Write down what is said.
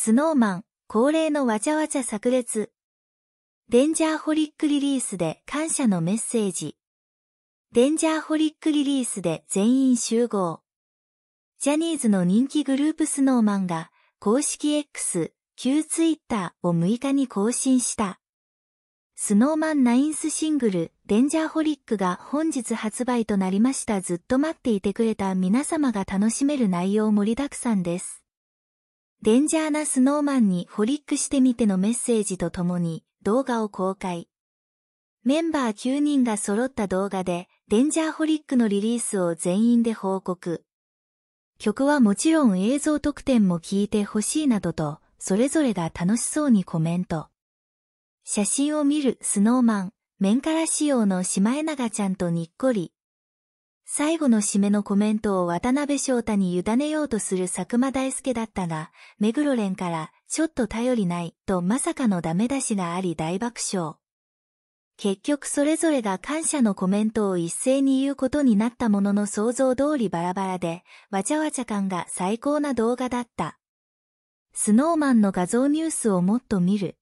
スノーマン、恒例のわちゃわちゃ炸裂。デンジャーホリックリリースで感謝のメッセージ。デンジャーホリックリリースで全員集合。ジャニーズの人気グループスノーマンが公式 X、旧ツイッターを6日に更新した。スノーマンナインスシングル、デンジャーホリックが本日発売となりました。ずっと待っていてくれた皆様が楽しめる内容盛りだくさんです。デンジャーなスノーマンにホリックしてみてのメッセージとともに動画を公開。メンバー9人が揃った動画で、デンジャーホリックのリリースを全員で報告。曲はもちろん映像特典も聞いてほしいなどと、それぞれが楽しそうにコメント。写真を見るスノーマン、面から仕様のシマエナガちゃんとにっこり、最後の締めのコメントを渡辺翔太に委ねようとする佐久間大介だったが、目黒蓮から、ちょっと頼りない、とまさかのダメ出しがあり大爆笑。結局それぞれが感謝のコメントを一斉に言うことになったものの想像通りバラバラで、わちゃわちゃ感が最高な動画だった。スノーマンの画像ニュースをもっと見る。